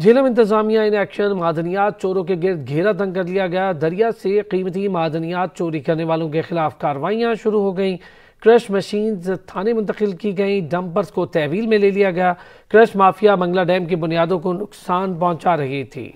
झेलम इंतजामिया in action मादनियात चोरों के गिरद घेरा तंग कर लिया गया दरिया से कीमती मादनियात चोरी करने वालों के खिलाफ कार्रवाइयाँ शुरू हो गईं क्रश मशीन थाने मुंतकिल की गई डंपर्स को तहवील में ले लिया गया क्रश माफिया मंगला डैम की बुनियादों को नुकसान पहुंचा रही थी